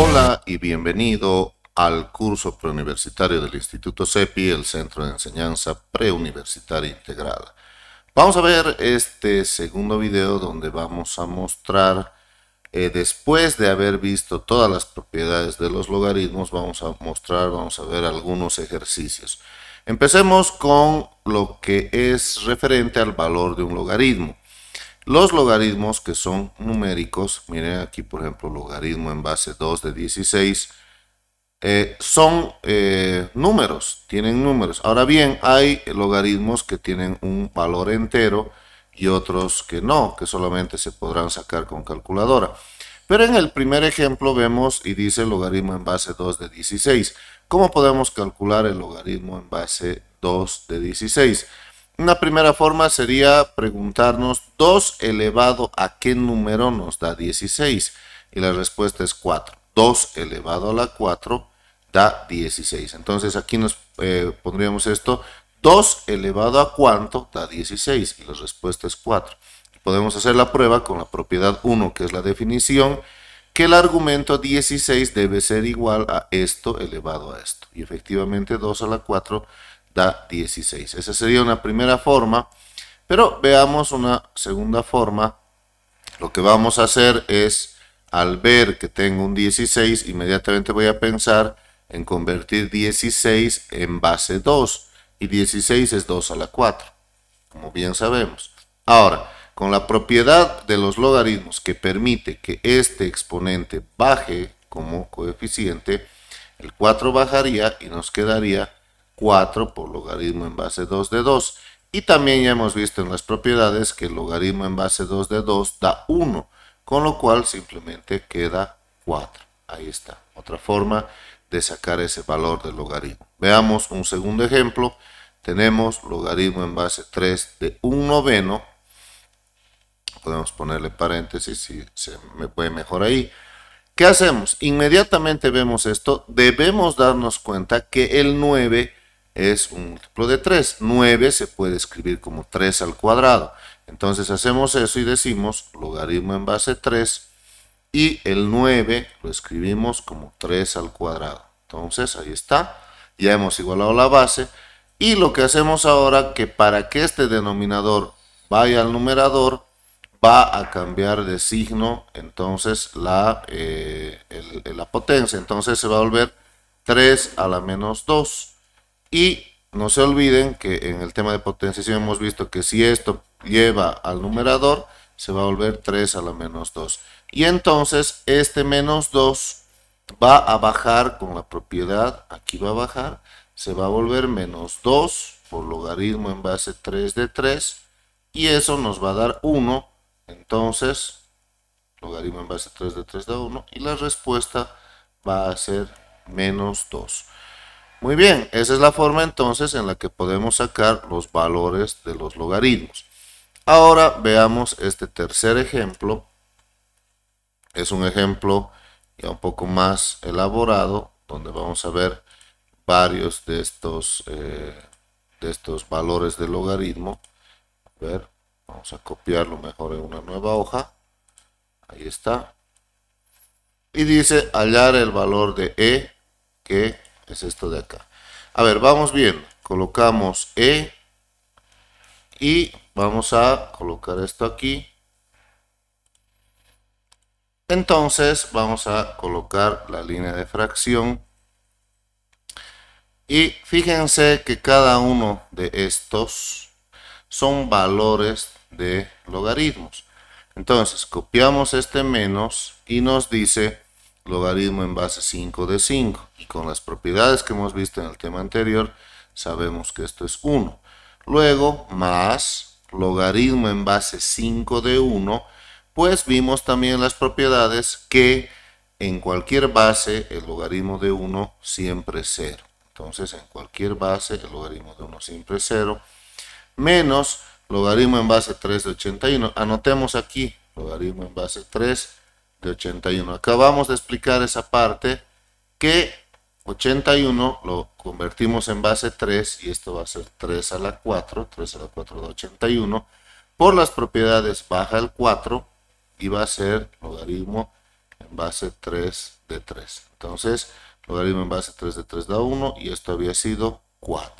Hola y bienvenido al curso preuniversitario del Instituto CEPI, el Centro de Enseñanza Preuniversitaria Integral. Vamos a ver este segundo video donde vamos a mostrar, eh, después de haber visto todas las propiedades de los logaritmos, vamos a mostrar, vamos a ver algunos ejercicios. Empecemos con lo que es referente al valor de un logaritmo. Los logaritmos que son numéricos, miren aquí por ejemplo logaritmo en base 2 de 16, eh, son eh, números, tienen números. Ahora bien, hay logaritmos que tienen un valor entero y otros que no, que solamente se podrán sacar con calculadora. Pero en el primer ejemplo vemos y dice logaritmo en base 2 de 16. ¿Cómo podemos calcular el logaritmo en base 2 de 16? Una primera forma sería preguntarnos 2 elevado a qué número nos da 16. Y la respuesta es 4. 2 elevado a la 4 da 16. Entonces aquí nos eh, pondríamos esto. 2 elevado a cuánto da 16. Y la respuesta es 4. Podemos hacer la prueba con la propiedad 1, que es la definición, que el argumento 16 debe ser igual a esto elevado a esto. Y efectivamente 2 a la 4 da 16. Esa sería una primera forma, pero veamos una segunda forma. Lo que vamos a hacer es, al ver que tengo un 16, inmediatamente voy a pensar en convertir 16 en base 2. Y 16 es 2 a la 4, como bien sabemos. Ahora, con la propiedad de los logaritmos que permite que este exponente baje como coeficiente, el 4 bajaría y nos quedaría 4 por logaritmo en base 2 de 2. Y también ya hemos visto en las propiedades que el logaritmo en base 2 de 2 da 1, con lo cual simplemente queda 4. Ahí está, otra forma de sacar ese valor del logaritmo. Veamos un segundo ejemplo. Tenemos logaritmo en base 3 de 1 noveno. Podemos ponerle paréntesis si se me puede mejor ahí. ¿Qué hacemos? Inmediatamente vemos esto. Debemos darnos cuenta que el 9 es un múltiplo de 3. 9 se puede escribir como 3 al cuadrado. Entonces hacemos eso y decimos logaritmo en base 3 y el 9 lo escribimos como 3 al cuadrado. Entonces ahí está, ya hemos igualado la base y lo que hacemos ahora que para que este denominador vaya al numerador va a cambiar de signo entonces la, eh, la potencia, entonces se va a volver 3 a la menos 2 y no se olviden que en el tema de potenciación hemos visto que si esto lleva al numerador, se va a volver 3 a la menos 2. Y entonces este menos 2 va a bajar con la propiedad, aquí va a bajar, se va a volver menos 2 por logaritmo en base 3 de 3 y eso nos va a dar 1, entonces logaritmo en base 3 de 3 da 1 y la respuesta va a ser menos 2. Muy bien, esa es la forma entonces en la que podemos sacar los valores de los logaritmos. Ahora veamos este tercer ejemplo. Es un ejemplo ya un poco más elaborado, donde vamos a ver varios de estos, eh, de estos valores del logaritmo. A ver, vamos a copiarlo mejor en una nueva hoja. Ahí está. Y dice hallar el valor de e que es esto de acá. A ver, vamos bien. Colocamos E y vamos a colocar esto aquí. Entonces vamos a colocar la línea de fracción. Y fíjense que cada uno de estos son valores de logaritmos. Entonces copiamos este menos y nos dice logaritmo en base 5 de 5. Y con las propiedades que hemos visto en el tema anterior, sabemos que esto es 1. Luego, más logaritmo en base 5 de 1, pues vimos también las propiedades que en cualquier base el logaritmo de 1 siempre es 0. Entonces, en cualquier base el logaritmo de 1 siempre es 0. Menos logaritmo en base 3 de 81. Anotemos aquí, logaritmo en base 3 de 81. Acabamos de explicar esa parte que 81 lo convertimos en base 3 y esto va a ser 3 a la 4, 3 a la 4 de 81. Por las propiedades baja el 4 y va a ser logaritmo en base 3 de 3. Entonces, logaritmo en base 3 de 3 da 1 y esto había sido 4.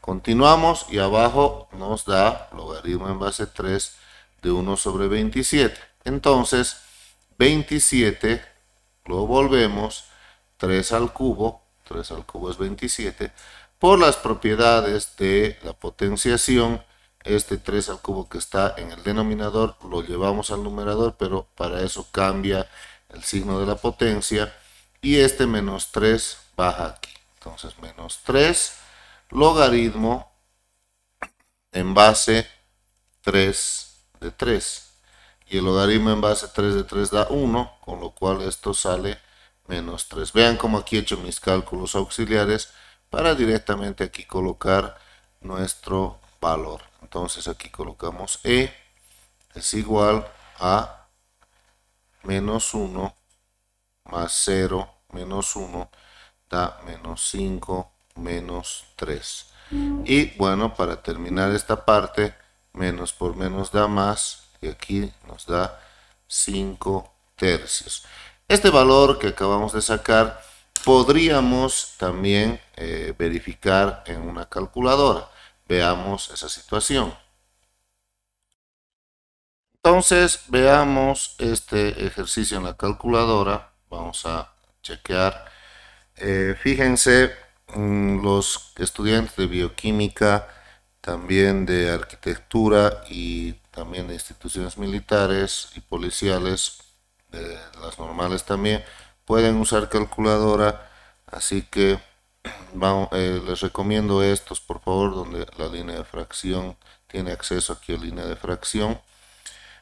Continuamos y abajo nos da logaritmo en base 3 de 1 sobre 27. Entonces, 27, lo volvemos 3 al cubo, 3 al cubo es 27, por las propiedades de la potenciación, este 3 al cubo que está en el denominador lo llevamos al numerador, pero para eso cambia el signo de la potencia y este menos 3 baja aquí. Entonces menos 3 logaritmo en base 3 de 3 y el logaritmo en base 3 de 3 da 1, con lo cual esto sale menos 3. Vean como aquí he hecho mis cálculos auxiliares para directamente aquí colocar nuestro valor. Entonces aquí colocamos E es igual a menos 1 más 0 menos 1 da menos 5 menos 3. Mm. Y bueno, para terminar esta parte, menos por menos da más y aquí nos da 5 tercios. Este valor que acabamos de sacar podríamos también eh, verificar en una calculadora. Veamos esa situación. Entonces veamos este ejercicio en la calculadora. Vamos a chequear. Eh, fíjense, mm, los estudiantes de bioquímica, también de arquitectura y también de instituciones militares y policiales, de las normales también, pueden usar calculadora, así que eh, les recomiendo estos por favor, donde la línea de fracción tiene acceso aquí a línea de fracción.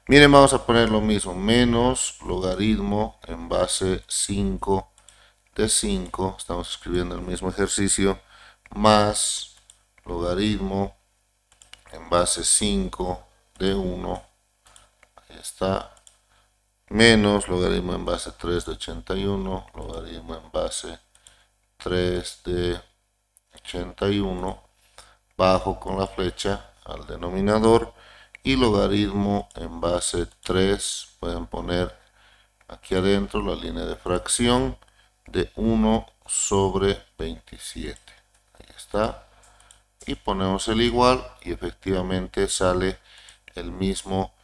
Miren, vamos a poner lo mismo, menos logaritmo en base 5 de 5, estamos escribiendo el mismo ejercicio, más logaritmo en base 5 de 1, ahí está, menos logaritmo en base 3 de 81, logaritmo en base 3 de 81, bajo con la flecha al denominador y logaritmo en base 3, pueden poner aquí adentro la línea de fracción de 1 sobre 27, ahí está, y ponemos el igual y efectivamente sale el mismo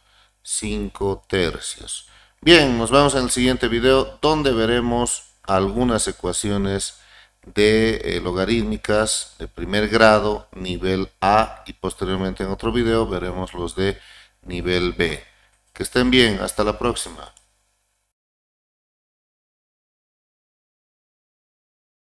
5 tercios. Bien, nos vemos en el siguiente video donde veremos algunas ecuaciones de eh, logarítmicas de primer grado, nivel A y posteriormente en otro video veremos los de nivel B. Que estén bien, hasta la próxima.